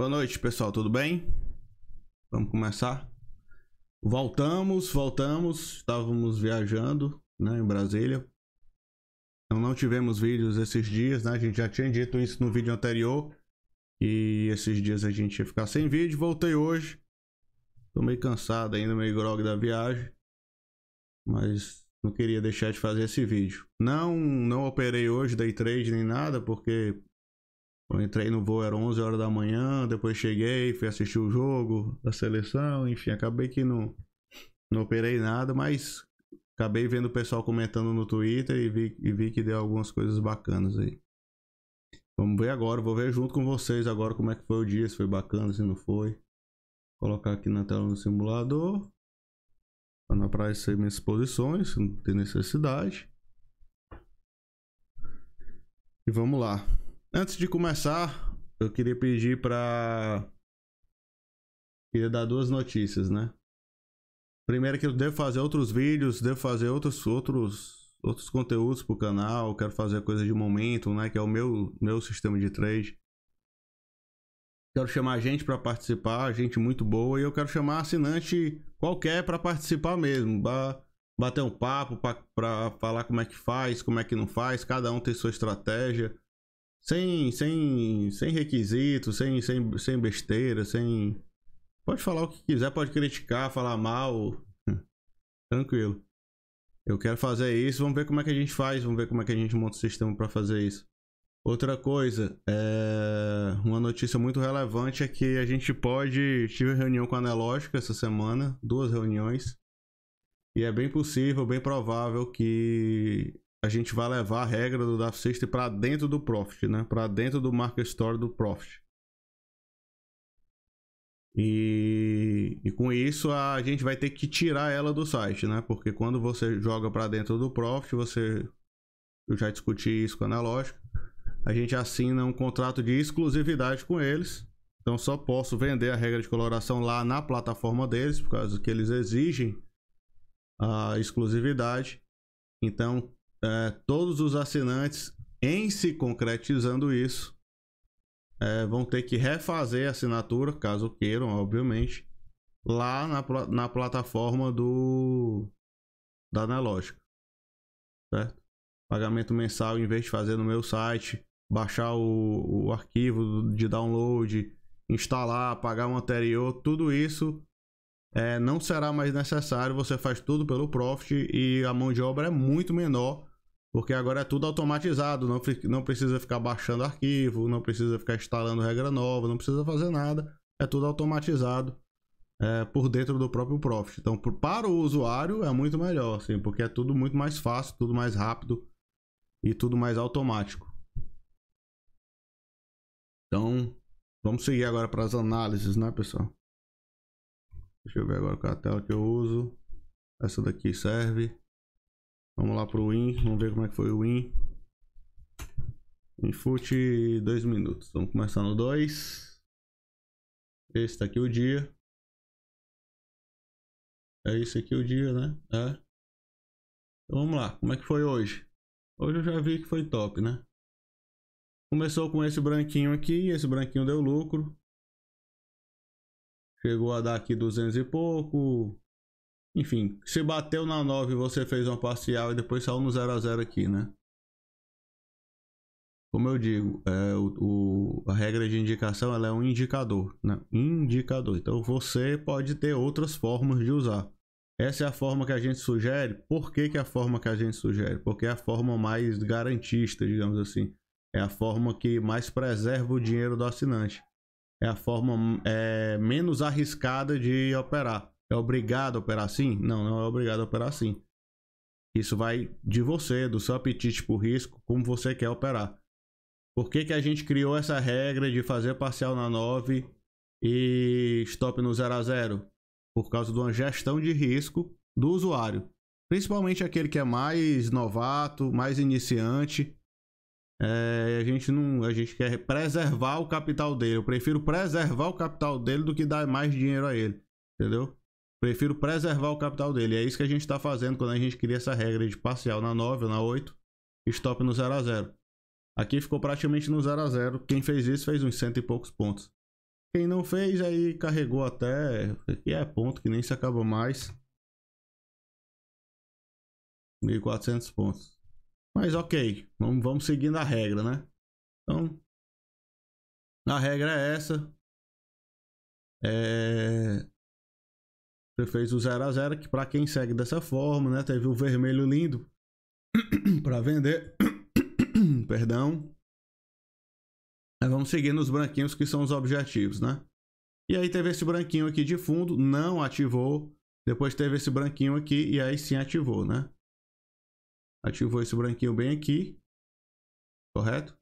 Boa noite, pessoal, tudo bem? Vamos começar? Voltamos, voltamos, estávamos viajando né, em Brasília. Então não tivemos vídeos esses dias, né? A gente já tinha dito isso no vídeo anterior. E esses dias a gente ia ficar sem vídeo. Voltei hoje. Tô meio cansado ainda, meio grog da viagem. Mas não queria deixar de fazer esse vídeo. Não, não operei hoje day trade nem nada, porque eu entrei no voo, era 11 horas da manhã, depois cheguei, fui assistir o jogo da seleção, enfim, acabei que não, não operei nada, mas acabei vendo o pessoal comentando no Twitter e vi, e vi que deu algumas coisas bacanas aí. Vamos ver agora, vou ver junto com vocês agora como é que foi o dia, se foi bacana, se não foi. Vou colocar aqui na tela no simulador. Pra não aparecer minhas posições, não tem necessidade. E vamos lá. Antes de começar, eu queria pedir para queria dar duas notícias, né? Primeiro que eu devo fazer outros vídeos, devo fazer outros outros outros conteúdos pro canal, quero fazer coisa de momento, né, que é o meu meu sistema de trade. Quero chamar gente para participar, gente muito boa e eu quero chamar assinante qualquer para participar mesmo, bater um papo, para falar como é que faz, como é que não faz, cada um tem sua estratégia sem, sem, sem requisito, sem, sem, sem besteira, sem. Pode falar o que quiser, pode criticar, falar mal. Tranquilo. Eu quero fazer isso, vamos ver como é que a gente faz, vamos ver como é que a gente monta o sistema para fazer isso. Outra coisa, é... uma notícia muito relevante é que a gente pode. Tive reunião com a Nelógica essa semana, duas reuniões. E é bem possível, bem provável que a gente vai levar a regra do Daf System para dentro do Profit, né? Para dentro do Market Store do Profit. E, e, com isso a gente vai ter que tirar ela do site, né? Porque quando você joga para dentro do Profit, você. Eu já discuti isso com a Analógica. A gente assina um contrato de exclusividade com eles. Então só posso vender a regra de coloração lá na plataforma deles, por causa que eles exigem a exclusividade. Então, é, todos os assinantes, em se concretizando isso, é, vão ter que refazer a assinatura, caso queiram, obviamente, lá na, na plataforma do da Analógica. Certo? Pagamento mensal, em vez de fazer no meu site, baixar o, o arquivo de download, instalar, pagar o um anterior, tudo isso é, não será mais necessário. Você faz tudo pelo Profit e a mão de obra é muito menor porque agora é tudo automatizado, não, não precisa ficar baixando arquivo, não precisa ficar instalando regra nova, não precisa fazer nada. É tudo automatizado é, por dentro do próprio Profit. Então, por, para o usuário é muito melhor, assim, porque é tudo muito mais fácil, tudo mais rápido e tudo mais automático. Então, vamos seguir agora para as análises, né, pessoal? Deixa eu ver agora qual é a tela que eu uso. Essa daqui serve. Vamos lá pro win, vamos ver como é que foi o win. Infute 2 minutos. Vamos começar no 2. Esse tá aqui é o dia. É isso aqui o dia, né? É. Então vamos lá, como é que foi hoje? Hoje eu já vi que foi top, né? Começou com esse branquinho aqui, esse branquinho deu lucro. Chegou a dar aqui 200 e pouco, enfim, se bateu na 9 você fez uma parcial e depois saiu no 0 a 0 aqui, né? Como eu digo, é, o, o, a regra de indicação ela é um indicador, né? Indicador. Então você pode ter outras formas de usar. Essa é a forma que a gente sugere. Por que, que é a forma que a gente sugere? Porque é a forma mais garantista, digamos assim. É a forma que mais preserva o dinheiro do assinante. É a forma é, menos arriscada de operar é obrigado a operar assim? Não, não é obrigado a operar assim. Isso vai de você, do seu apetite por risco, como você quer operar. Por que, que a gente criou essa regra de fazer parcial na 9 e stop no 0 a 0? Por causa de uma gestão de risco do usuário. Principalmente aquele que é mais novato, mais iniciante. É, a gente não, a gente quer preservar o capital dele. Eu prefiro preservar o capital dele do que dar mais dinheiro a ele, entendeu? Prefiro preservar o capital dele. É isso que a gente está fazendo quando a gente cria essa regra de parcial na 9 ou na 8. Stop no 0 a 0. Aqui ficou praticamente no 0 a 0. Quem fez isso fez uns cento e poucos pontos. Quem não fez aí carregou até... Aqui é ponto que nem se acaba mais. 1.400 pontos. Mas ok, vamos, vamos seguindo a regra, né? Então, a regra é essa. É... Ele fez o 0x0, que para quem segue dessa forma, né? Teve o vermelho lindo para vender. Perdão. Mas vamos seguir nos branquinhos que são os objetivos, né? E aí teve esse branquinho aqui de fundo, não ativou. Depois teve esse branquinho aqui e aí sim ativou, né? Ativou esse branquinho bem aqui. Correto?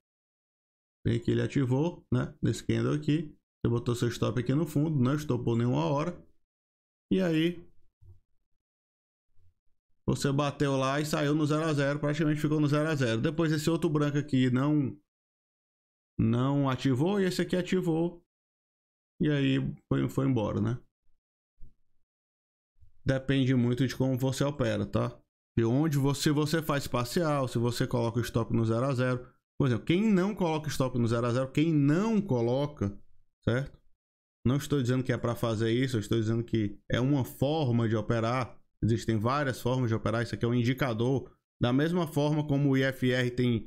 Bem aqui ele ativou, né? Nesse candle aqui. Você botou seu stop aqui no fundo, não estou por nenhuma hora. E aí, você bateu lá e saiu no 0 x 0 praticamente ficou no 0 x 0 Depois esse outro branco aqui não não ativou e esse aqui ativou. E aí foi, foi embora, né? Depende muito de como você opera, tá? De onde você, você faz parcial, se você coloca o stop no 0 x 0 Por exemplo, quem não coloca o stop no 0 x 0 quem não coloca, certo? Não estou dizendo que é para fazer isso, eu estou dizendo que é uma forma de operar. Existem várias formas de operar, isso aqui é um indicador. Da mesma forma como o IFR tem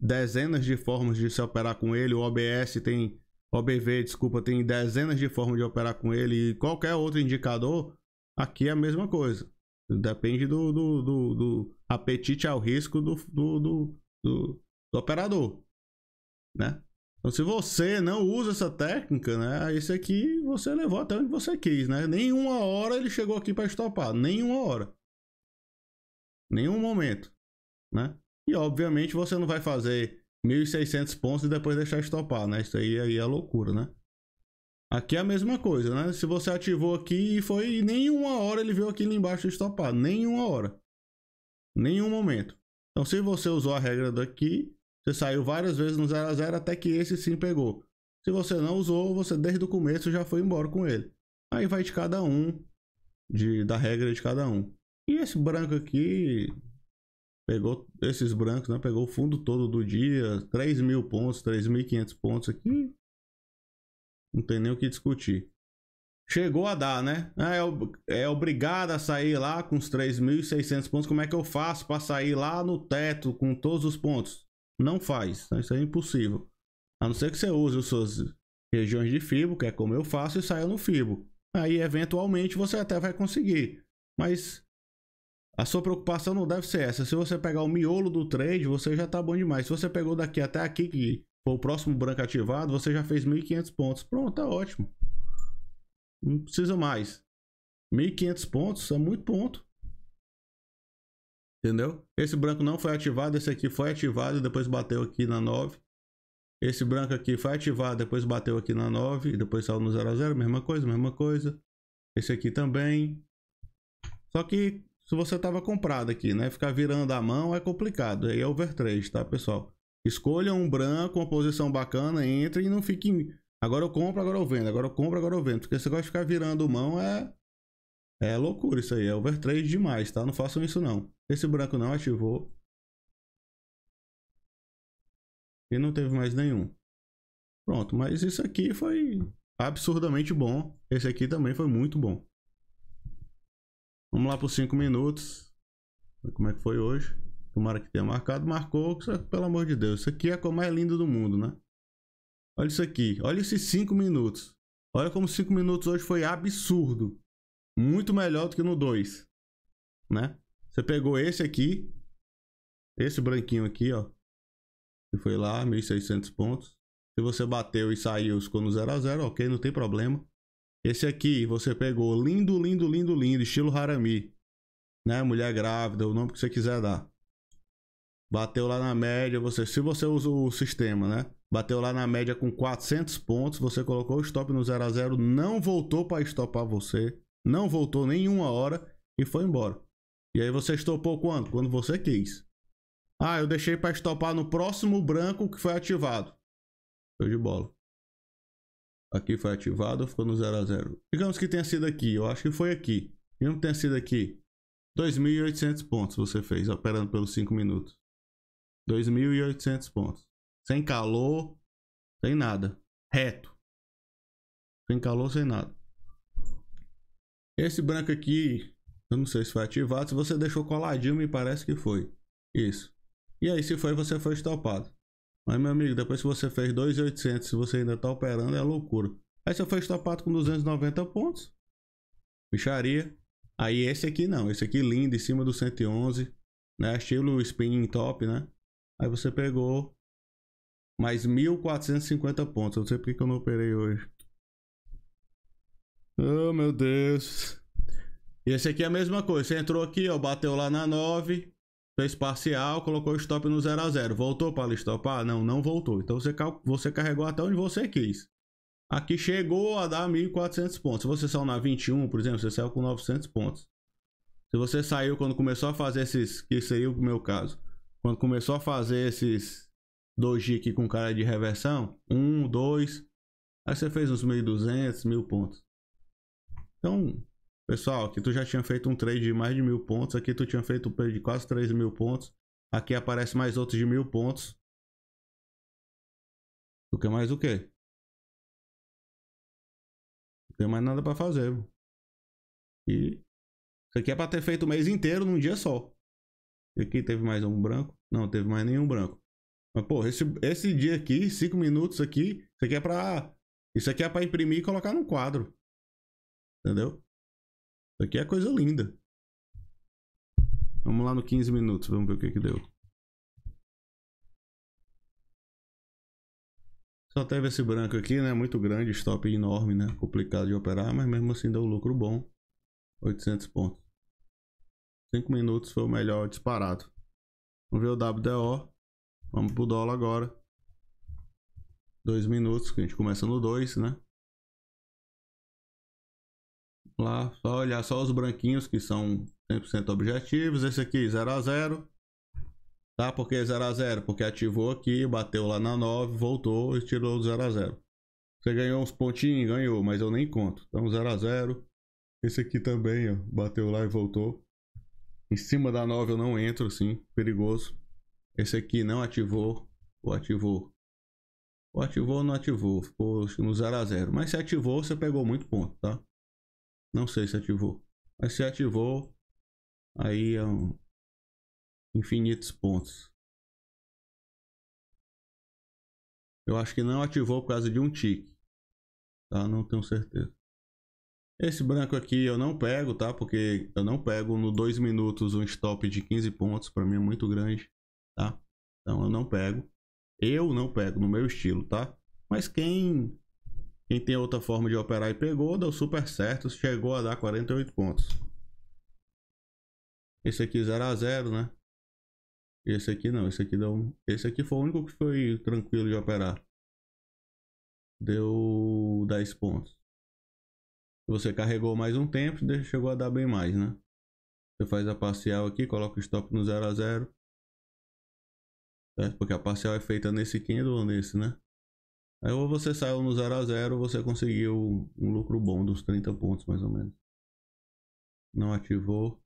dezenas de formas de se operar com ele, o OBS tem OBV, desculpa, tem dezenas de formas de operar com ele e qualquer outro indicador, aqui é a mesma coisa. Depende do, do, do, do apetite ao risco do, do, do, do, do operador, né? Então, se você não usa essa técnica, né? Esse aqui você levou até onde você quis, né? Nenhuma hora ele chegou aqui para estopar. Nenhuma hora. Nenhum momento, né? E, obviamente, você não vai fazer 1.600 pontos e depois deixar estopar, né? Isso aí, aí é loucura, né? Aqui é a mesma coisa, né? Se você ativou aqui e foi e nenhuma hora ele veio aqui embaixo estopar. Nenhuma hora. Nenhum momento. Então, se você usou a regra daqui, você saiu várias vezes no 0 a 0 até que esse sim pegou. Se você não usou, você desde o começo já foi embora com ele. Aí vai de cada um, de, da regra de cada um. E esse branco aqui pegou esses brancos, né? Pegou o fundo todo do dia, 3 mil pontos, 3.500 pontos aqui. Não tem nem o que discutir. Chegou a dar, né? Ah, é, é obrigado a sair lá com os 3.600 pontos. Como é que eu faço para sair lá no teto com todos os pontos? não faz. Então, isso é impossível. A não ser que você use as suas regiões de fibro, que é como eu faço, e saia no fibro. Aí, eventualmente, você até vai conseguir. Mas a sua preocupação não deve ser essa. Se você pegar o miolo do trade, você já tá bom demais. Se você pegou daqui até aqui, que foi o próximo branco ativado, você já fez 1.500 pontos. Pronto, tá ótimo. Não precisa mais. 1.500 pontos é muito ponto. Entendeu? Esse branco não foi ativado, esse aqui foi ativado, depois bateu aqui na 9. Esse branco aqui foi ativado, depois bateu aqui na 9 e depois saiu no 0 a 0, mesma coisa, mesma coisa. Esse aqui também. Só que se você tava comprado aqui, né, ficar virando a mão é complicado, aí é over 3, tá, pessoal? Escolha um branco, uma posição bacana, entre e não fique em... agora eu compro, agora eu vendo, agora eu compro, agora eu vendo, porque você gosta de ficar virando mão é é loucura isso aí, é overtrade demais, tá? Não façam isso não. Esse branco não ativou. E não teve mais nenhum. Pronto, mas isso aqui foi absurdamente bom. Esse aqui também foi muito bom. Vamos lá por 5 minutos. Como é que foi hoje? Tomara que tenha marcado. Marcou, pelo amor de Deus. Isso aqui é a cor mais é linda do mundo, né? Olha isso aqui. Olha esses 5 minutos. Olha como 5 minutos hoje foi absurdo muito melhor do que no 2, né? Você pegou esse aqui, esse branquinho aqui, ó, que foi lá, 1.600 pontos. Se você bateu e saiu, ficou no 0 a 0 ok, não tem problema. Esse aqui, você pegou lindo, lindo, lindo, lindo, estilo Harami, né? Mulher grávida, o nome que você quiser dar. Bateu lá na média, você, se você usa o sistema, né? Bateu lá na média com 400 pontos, você colocou o stop no 0 a 0 não voltou para estopar você não voltou nenhuma hora e foi embora. E aí você estopou quando? Quando você quis. Ah, eu deixei para estopar no próximo branco que foi ativado. Show de bola. Aqui foi ativado, ficou no 0 a 0. Digamos que tenha sido aqui, eu acho que foi aqui. Digamos que tenha sido aqui. 2.800 pontos você fez, operando pelos 5 minutos. 2.800 pontos. Sem calor, sem nada. Reto. Sem calor, sem nada. Esse branco aqui, eu não sei se foi ativado, se você deixou coladinho, me parece que foi. Isso. E aí, se foi, você foi estopado. Mas, meu amigo, depois que você fez 2,800, se você ainda tá operando, é loucura. Aí você foi estopado com 290 pontos. Bicharia. Aí esse aqui não, esse aqui lindo, em cima do 111, né? Estilo spinning top, né? Aí você pegou mais 1.450 pontos. Eu não sei porque que eu não operei hoje. Oh, meu Deus. E Esse aqui é a mesma coisa. Você entrou aqui, ó, bateu lá na 9, fez parcial, colocou o stop no 0 a 0. Voltou para listopar? Não, não voltou. Então você, você carregou até onde você quis. Aqui chegou a dar 1.400 pontos. Se você saiu na 21, por exemplo, você saiu com 900 pontos. Se você saiu quando começou a fazer esses... Que saiu é o meu caso. Quando começou a fazer esses doji aqui com cara de reversão. 1, 2... Aí você fez uns 1.200, 1.000 pontos. Então, pessoal, aqui tu já tinha feito um trade de mais de mil pontos, aqui tu tinha feito um trade de quase 3 mil pontos, aqui aparece mais outros de mil pontos. Tu quer mais o quê? Não tem mais nada para fazer. E isso aqui é para ter feito o mês inteiro num dia só. E aqui teve mais um branco? Não, teve mais nenhum branco. Mas, pô, esse, esse dia aqui, 5 minutos aqui, isso aqui é pra. Isso aqui é pra imprimir e colocar no quadro. Entendeu? Isso aqui é coisa linda. Vamos lá no 15 minutos, vamos ver o que que deu. Só teve esse branco aqui, né? Muito grande, stop enorme, né? Complicado de operar, mas mesmo assim deu um lucro bom. 800 pontos. 5 minutos foi o melhor disparado. Vamos ver o WDO. Vamos pro dólar agora. 2 minutos, que a gente começa no 2, né? lá, só olhar só os branquinhos que são 100% objetivos. Esse aqui 0 a 0. Tá? porque 0 a 0? Porque ativou aqui, bateu lá na 9, voltou e tirou do 0 a 0. Você ganhou uns pontinhos, ganhou, mas eu nem conto. Então 0 a 0. Esse aqui também, ó, bateu lá e voltou. Em cima da 9 eu não entro, assim, perigoso. Esse aqui não ativou, ou ativou. Ou ativou ou não ativou, ficou no 0 a 0. Mas se ativou, você pegou muito ponto, tá? Não sei se ativou. Mas se ativou, aí é um infinitos pontos. Eu acho que não ativou por causa de um tique. Tá? Não tenho certeza. Esse branco aqui eu não pego, tá? Porque eu não pego no 2 minutos um stop de 15 pontos. Pra mim é muito grande, tá? Então eu não pego. Eu não pego no meu estilo, tá? Mas quem quem tem outra forma de operar e pegou, deu super certo, chegou a dar 48 pontos. Esse aqui 0 a 0, né? Esse aqui não, esse aqui deu Esse aqui foi o único que foi tranquilo de operar. Deu 10 pontos. Você carregou mais um tempo, chegou a dar bem mais, né? Você faz a parcial aqui, coloca o stop no 0 a 0. Certo? Porque a parcial é feita nesse candle ou nesse, né? Aí ou você saiu no 0 a 0 ou você conseguiu um lucro bom dos 30 pontos mais ou menos. Não ativou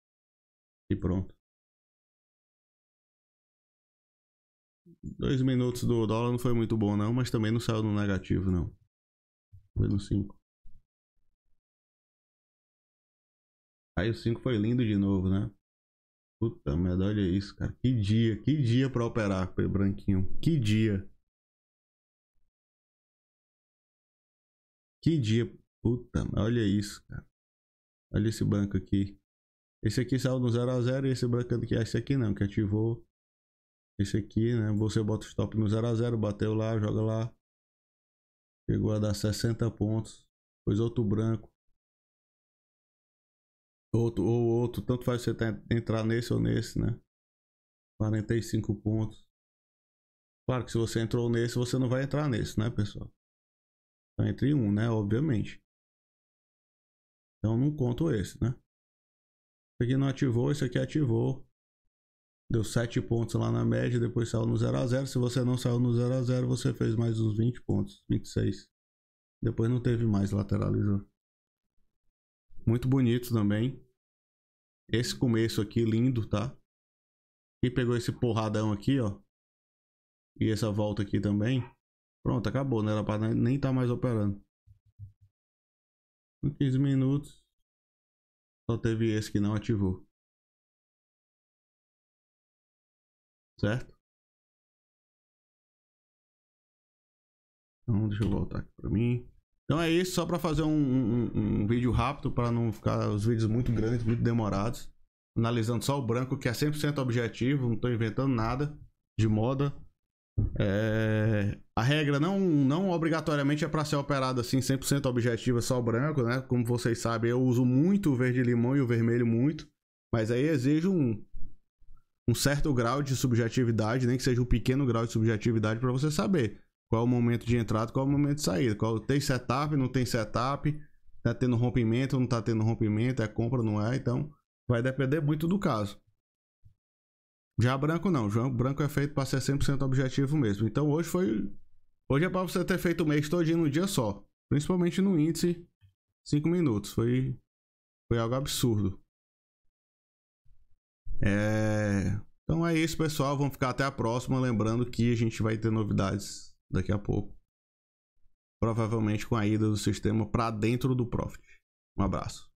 e pronto. Dois minutos do dólar não foi muito bom não, mas também não saiu no negativo não. Foi no 5. Aí o 5 foi lindo de novo, né? Puta merda, olha isso, cara. Que dia, que dia pra operar, branquinho. Que dia. Que dia. Puta, olha isso, cara. Olha esse branco aqui. Esse aqui saiu do 0 a 0 e esse branco aqui, ah, esse aqui não, que ativou. Esse aqui, né? Você bota o stop no 0 a 0 bateu lá, joga lá. Chegou a dar 60 pontos. Pois outro branco. Outro, ou outro, tanto faz você tá, entrar nesse ou nesse, né? 45 pontos. Claro que se você entrou nesse, você não vai entrar nesse, né, pessoal? Tá entre um, né? Obviamente. Então não conto esse, né? Isso aqui não ativou, isso aqui ativou. Deu 7 pontos lá na média, depois saiu no 0 a 0 Se você não saiu no 0 a 0 você fez mais uns 20 pontos, 26. Depois não teve mais, lateralizou. Muito bonito também. Esse começo aqui, lindo, tá? E pegou esse porradão aqui, ó. E essa volta aqui também. Pronto, acabou, né? Ela nem tá mais operando. Em 15 minutos. Só teve esse que não ativou. Certo? Então, deixa eu voltar aqui pra mim. Então é isso, só pra fazer um, um, um vídeo rápido, para não ficar os vídeos muito grandes, muito demorados. Analisando só o branco, que é 100% objetivo, não tô inventando nada de moda. É, a regra não, não obrigatoriamente é para ser operada assim 100% objetiva, só branco, né? Como vocês sabem, eu uso muito o verde-limão e o vermelho muito, mas aí exige um, um certo grau de subjetividade, nem que seja um pequeno grau de subjetividade para você saber qual é o momento de entrada, qual é o momento de saída, qual tem setup, não tem setup, tá tendo rompimento, não tá tendo rompimento, é compra, não é, então vai depender muito do caso. Já branco não, João. branco é feito para ser 100% objetivo mesmo. Então hoje foi hoje é para você ter feito o mês todinho num dia só, principalmente no índice 5 minutos. Foi foi algo absurdo. É... Então é isso, pessoal. Vamos ficar até a próxima. Lembrando que a gente vai ter novidades daqui a pouco. Provavelmente com a ida do sistema para dentro do Profit. Um abraço.